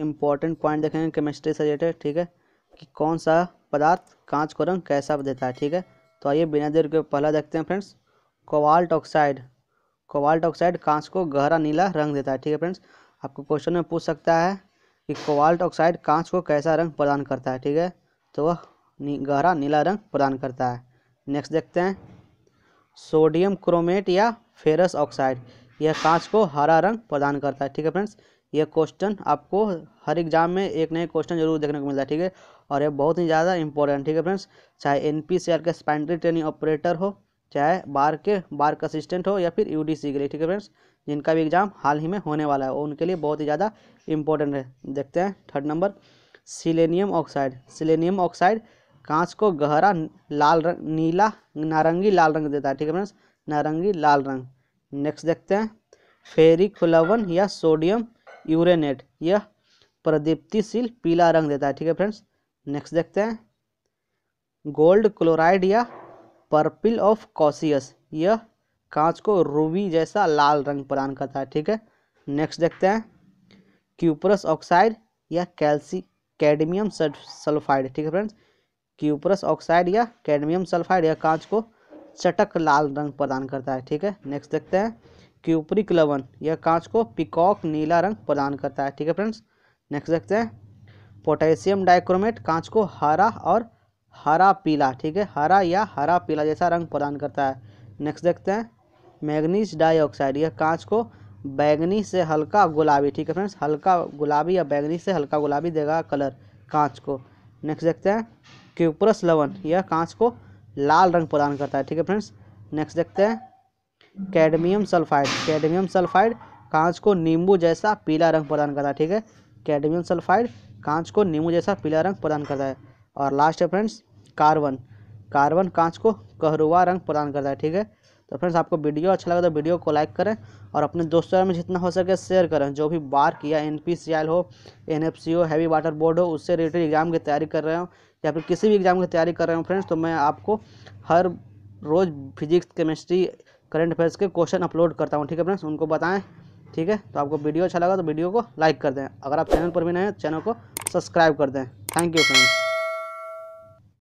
important point देखेंगे chemistry से related ठीक है कि कौन सा पदार्थ कांच को रंग कैसा देता है ठीक है तो आइए बिना देर के पहला देखते हैं friends cobalt oxide cobalt oxide कांच को गहरा नीला रंग देता है ठीक है फ्रेंड्स आपको क्वेश्चन में पूछ सकता है कि कोवाल्ट ऑक्साइड कांच को कैसा रंग प्रदान करता है ठीक है तो वह गहरा नीला रंग प्रदान करता है नेक्स्ट देखते हैं सोडियम क्रोमेट या फेरस ऑक्साइड यह कांच को हरा रंग प्रदान करता है ठीक है फ्रेंड्स ये क्वेश्चन आपको हर एग्जाम में एक नए क्वेश्चन जरूर देखने को मिलता है ठीक है और ये बहुत ही ज़्यादा इंपॉर्टेंट ठीक है फ्रेंड्स चाहे एन पी सी आर के स्पेंड्री ट्रेनिंग ऑपरेटर हो चाहे बार के बार का असिस्टेंट हो या फिर यू डी सी के लिए ठीक है फ्रेंड्स जिनका भी एग्जाम हाल ही में होने वाला है उनके लिए बहुत ही ज़्यादा इंपॉर्टेंट है देखते हैं third number selenium oxide selenium oxide कांच को गहरा लाल रंग नीला नारंगी लाल रंग देता है ठीक है फ्रेंड्स नारंगी लाल रंग नेक्स्ट देखते हैं फेरिक फ्लवन या सोडियम यूरेनेट यह प्रदीप्तिशील पीला रंग देता है ठीक है फ्रेंड्स नेक्स्ट देखते हैं गोल्ड क्लोराइड या पर्पिल ऑफ कॉसियस यह कांच को रूबी जैसा लाल रंग प्रदान करता है ठीक है नेक्स्ट देखते हैं क्यूपरस ऑक्साइड या कैल्सी कैडमियम सल्फाइड ठीक है फ्रेंड्स क्यूपरस ऑक्साइड या कैडमियम सल्फाइड यह कांच को चटक लाल रंग प्रदान करता है ठीक है नेक्स्ट देखते हैं क्यूपरिक लवन यह कांच को पिकॉक नीला रंग प्रदान करता है ठीक है फ्रेंड्स नेक्स्ट देखते हैं पोटेशियम डाइक्रोमेट कांच को हरा और हरा पीला ठीक है हरा या हरा पीला जैसा रंग प्रदान करता है नेक्स्ट देखते हैं मैग्नीज डाइऑक्साइड यह कांच को बैगनी से हल्का गुलाबी ठीक है फ्रेंड्स हल्का गुलाबी या बैगनी से हल्का गुलाबी देगा कलर कांच को नेक्स्ट देखते हैं क्यूपरस लवन यह कांच को लाल रंग प्रदान करता है ठीक है फ्रेंड्स नेक्स्ट देखते हैं कैडमियम सल्फाइड कैडमियम सल्फाइड कांच को नींबू जैसा पीला रंग प्रदान करता है ठीक है कैडमियम सल्फाइड कांच को नींबू जैसा पीला रंग प्रदान करता है और लास्ट है फ्रेंड्स कार्बन कार्बन कांच को कहरुआ रंग प्रदान करता है ठीक है तो फ्रेंड्स आपको वीडियो अच्छा लगा तो वीडियो को लाइक करें और अपने दोस्तों में जितना हो सके शेयर करें जो भी बार किया एन पी सी एल हो एन एफ सी हो हैवी वाटर बोर्ड हो उससे रिलेटेड एग्जाम की तैयारी कर रहे हो या फिर किसी भी एग्जाम की तैयारी कर रहे हो फ्रेंड्स तो मैं आपको हर रोज़ फिजिक्स केमिस्ट्री करंट अफेयर्स के क्वेश्चन अपलोड करता हूँ ठीक है फ्रेंड्स उनको बताएं ठीक है तो आपको वीडियो अच्छा लगा तो वीडियो को लाइक कर दें अगर आप चैनल पर भी नए हैं चैनल को सब्सक्राइब कर दें थैंक यू फ्रेंड्स